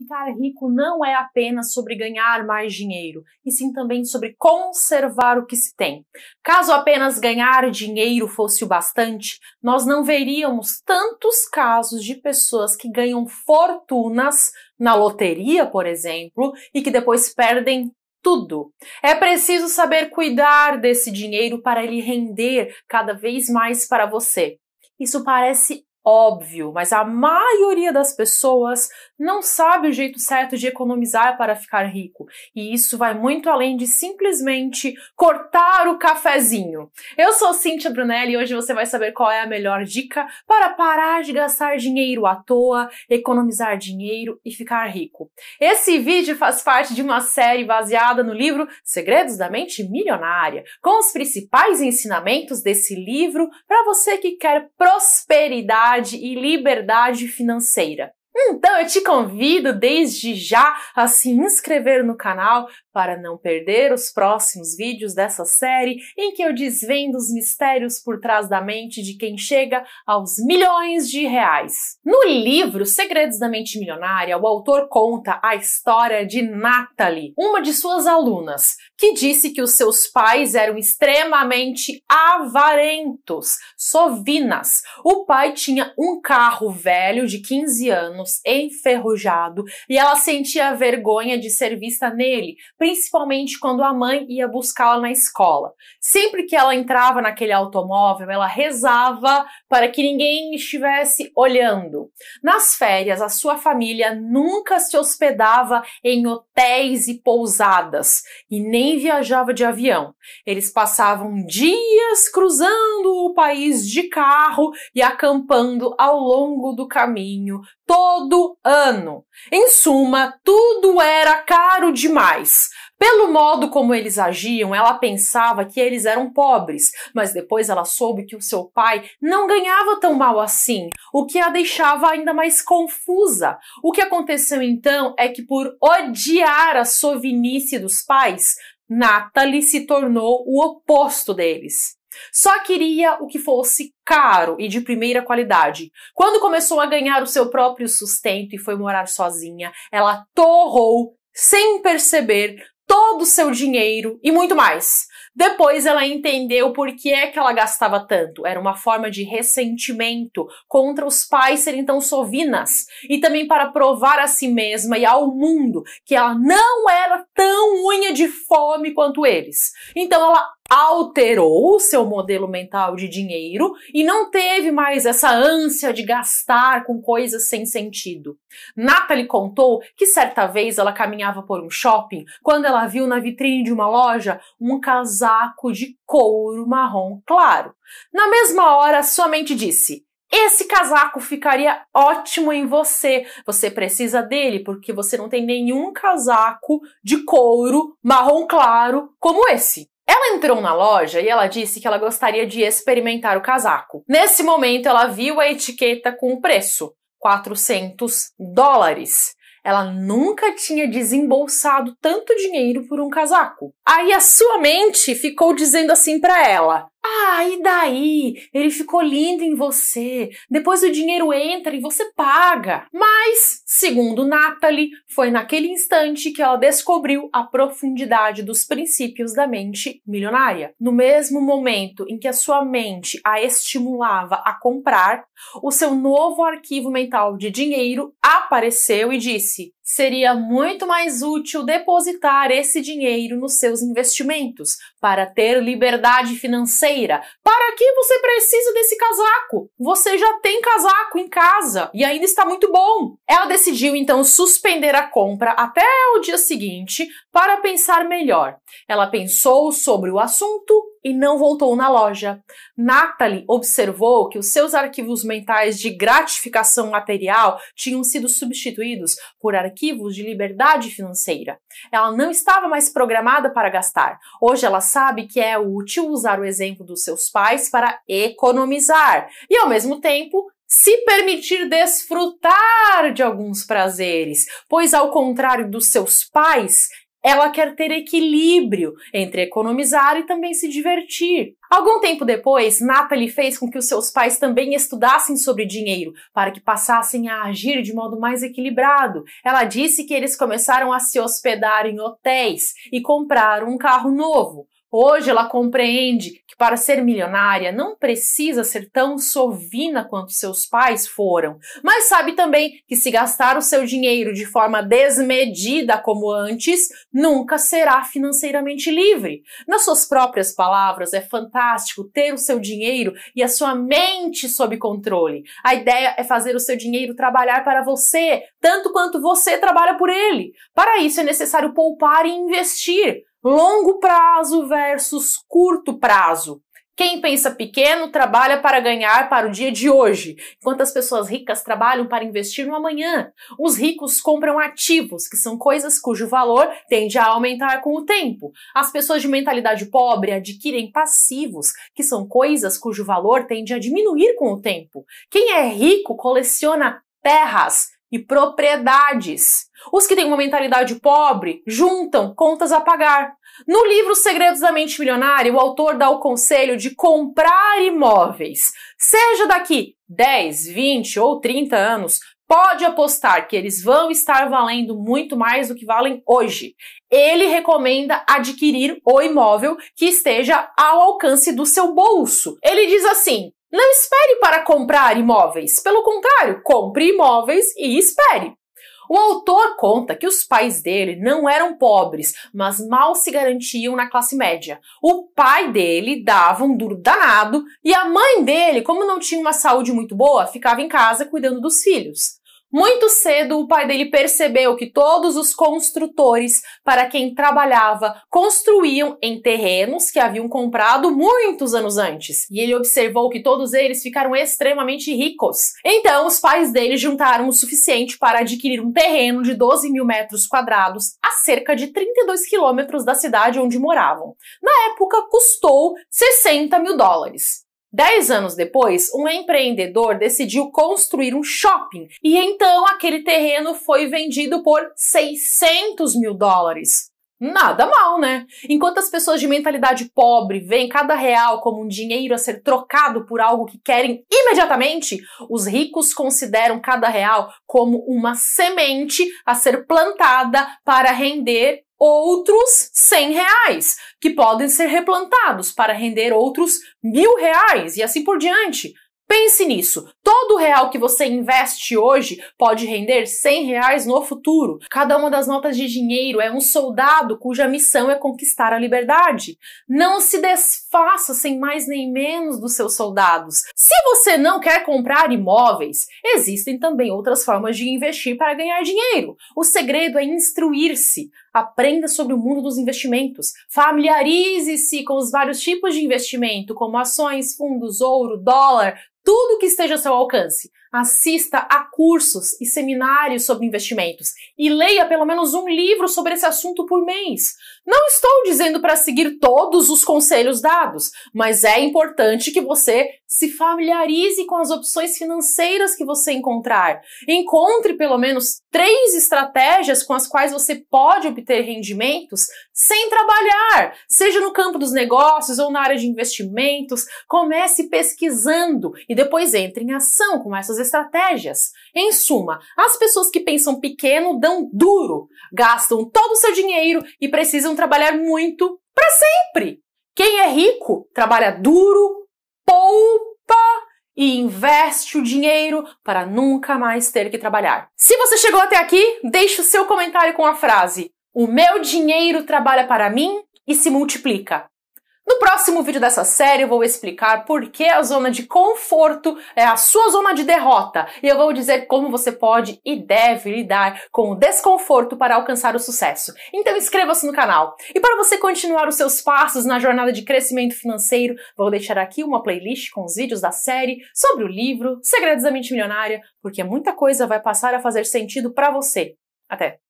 Ficar rico não é apenas sobre ganhar mais dinheiro, e sim também sobre conservar o que se tem. Caso apenas ganhar dinheiro fosse o bastante, nós não veríamos tantos casos de pessoas que ganham fortunas na loteria, por exemplo, e que depois perdem tudo. É preciso saber cuidar desse dinheiro para ele render cada vez mais para você. Isso parece óbvio, mas a maioria das pessoas não sabe o jeito certo de economizar para ficar rico. E isso vai muito além de simplesmente cortar o cafezinho. Eu sou Cintia Brunelli e hoje você vai saber qual é a melhor dica para parar de gastar dinheiro à toa, economizar dinheiro e ficar rico. Esse vídeo faz parte de uma série baseada no livro Segredos da Mente Milionária, com os principais ensinamentos desse livro para você que quer prosperidade prosperidade e liberdade financeira. Então eu te convido desde já a se inscrever no canal, para não perder os próximos vídeos dessa série em que eu desvendo os mistérios por trás da mente de quem chega aos milhões de reais. No livro Segredos da Mente Milionária, o autor conta a história de Natalie, uma de suas alunas, que disse que os seus pais eram extremamente avarentos, sovinas. O pai tinha um carro velho de 15 anos, enferrujado, e ela sentia vergonha de ser vista nele principalmente quando a mãe ia buscá-la na escola. Sempre que ela entrava naquele automóvel, ela rezava para que ninguém estivesse olhando. Nas férias, a sua família nunca se hospedava em hotéis e pousadas e nem viajava de avião. Eles passavam dias cruzando o país de carro e acampando ao longo do caminho, todo ano. Em suma, tudo era caro demais. Pelo modo como eles agiam, ela pensava que eles eram pobres, mas depois ela soube que o seu pai não ganhava tão mal assim, o que a deixava ainda mais confusa. O que aconteceu então é que, por odiar a sovinice dos pais, Natalie se tornou o oposto deles. Só queria o que fosse caro e de primeira qualidade. Quando começou a ganhar o seu próprio sustento e foi morar sozinha, ela torrou, sem perceber, todo o seu dinheiro e muito mais. Depois ela entendeu por que é que ela gastava tanto. Era uma forma de ressentimento contra os pais serem tão sovinas e também para provar a si mesma e ao mundo que ela não era tão unha de fome quanto eles. Então ela alterou o seu modelo mental de dinheiro e não teve mais essa ânsia de gastar com coisas sem sentido. Natalie contou que certa vez ela caminhava por um shopping quando ela viu na vitrine de uma loja um casal casaco de couro marrom claro. Na mesma hora, sua mente disse: esse casaco ficaria ótimo em você. Você precisa dele porque você não tem nenhum casaco de couro marrom claro como esse. Ela entrou na loja e ela disse que ela gostaria de experimentar o casaco. Nesse momento, ela viu a etiqueta com o preço: 400 dólares. Ela nunca tinha desembolsado tanto dinheiro por um casaco. Aí a sua mente ficou dizendo assim para ela: ah, e daí? Ele ficou lindo em você. Depois o dinheiro entra e você paga. Mas, segundo Natalie, foi naquele instante que ela descobriu a profundidade dos princípios da mente milionária. No mesmo momento em que a sua mente a estimulava a comprar, o seu novo arquivo mental de dinheiro apareceu e disse: seria muito mais útil depositar esse dinheiro nos seus investimentos, para ter liberdade financeira. Para que você precisa desse casaco? Você já tem casaco em casa e ainda está muito bom. Ela decidiu então suspender a compra até o dia seguinte para pensar melhor. Ela pensou sobre o assunto e não voltou na loja. Natalie observou que os seus arquivos mentais de gratificação material tinham sido substituídos por arquivos de liberdade financeira. Ela não estava mais programada para gastar. Hoje ela sabe que é útil usar o exemplo dos seus pais para economizar e, ao mesmo tempo, se permitir desfrutar de alguns prazeres, pois, ao contrário dos seus pais, ela quer ter equilíbrio entre economizar e também se divertir. Algum tempo depois, Natalie fez com que os seus pais também estudassem sobre dinheiro, para que passassem a agir de modo mais equilibrado. Ela disse que eles começaram a se hospedar em hotéis e compraram um carro novo. Hoje ela compreende que para ser milionária não precisa ser tão sovina quanto seus pais foram, mas sabe também que se gastar o seu dinheiro de forma desmedida como antes, nunca será financeiramente livre. Nas suas próprias palavras, é fantástico ter o seu dinheiro e a sua mente sob controle. A ideia é fazer o seu dinheiro trabalhar para você, tanto quanto você trabalha por ele. Para isso é necessário poupar e investir longo prazo versus curto prazo. Quem pensa pequeno trabalha para ganhar para o dia de hoje, enquanto as pessoas ricas trabalham para investir no amanhã. Os ricos compram ativos, que são coisas cujo valor tende a aumentar com o tempo. As pessoas de mentalidade pobre adquirem passivos, que são coisas cujo valor tende a diminuir com o tempo. Quem é rico coleciona terras, e propriedades. Os que têm uma mentalidade pobre juntam contas a pagar. No livro Segredos da Mente Milionária, o autor dá o conselho de comprar imóveis. Seja daqui 10, 20 ou 30 anos, pode apostar que eles vão estar valendo muito mais do que valem hoje. Ele recomenda adquirir o imóvel que esteja ao alcance do seu bolso. Ele diz assim: não espere para comprar imóveis. Pelo contrário, compre imóveis e espere. O autor conta que os pais dele não eram pobres, mas mal se garantiam na classe média. O pai dele dava um duro danado e a mãe dele, como não tinha uma saúde muito boa, ficava em casa cuidando dos filhos. Muito cedo, o pai dele percebeu que todos os construtores para quem trabalhava construíam em terrenos que haviam comprado muitos anos antes, e ele observou que todos eles ficaram extremamente ricos. Então, os pais dele juntaram o suficiente para adquirir um terreno de 12 mil metros quadrados a cerca de 32 quilômetros da cidade onde moravam. Na época, custou 60 mil dólares. Dez anos depois, um empreendedor decidiu construir um shopping e então aquele terreno foi vendido por 600 mil dólares. Nada mal, né? Enquanto as pessoas de mentalidade pobre veem cada real como um dinheiro a ser trocado por algo que querem imediatamente, os ricos consideram cada real como uma semente a ser plantada para render outros 100 reais, que podem ser replantados para render outros mil reais e assim por diante. Pense nisso. Todo real que você investe hoje pode render 100 reais no futuro. Cada uma das notas de dinheiro é um soldado cuja missão é conquistar a liberdade. Não se desfaça sem mais nem menos dos seus soldados. Se você não quer comprar imóveis, existem também outras formas de investir para ganhar dinheiro. O segredo é instruir-se. Aprenda sobre o mundo dos investimentos. Familiarize-se com os vários tipos de investimento, como ações, fundos, ouro, dólar, tudo que esteja ao seu alcance. Assista a cursos e seminários sobre investimentos e leia pelo menos um livro sobre esse assunto por mês. Não estou dizendo para seguir todos os conselhos dados, mas é importante que você se familiarize com as opções financeiras que você encontrar. Encontre pelo menos três estratégias com as quais você pode obter rendimentos sem trabalhar, seja no campo dos negócios ou na área de investimentos. Comece pesquisando e depois entre em ação com essas estratégias. Em suma, as pessoas que pensam pequeno dão duro, gastam todo o seu dinheiro e precisam trabalhar muito para sempre. Quem é rico trabalha duro, poupa e investe o dinheiro para nunca mais ter que trabalhar. Se você chegou até aqui, deixe o seu comentário com a frase: O meu dinheiro trabalha para mim e se multiplica. No próximo vídeo dessa série eu vou explicar por que a zona de conforto é a sua zona de derrota e eu vou dizer como você pode e deve lidar com o desconforto para alcançar o sucesso. Então inscreva-se no canal. E para você continuar os seus passos na jornada de crescimento financeiro, vou deixar aqui uma playlist com os vídeos da série sobre o livro Segredos da Mente Milionária, porque muita coisa vai passar a fazer sentido para você. Até!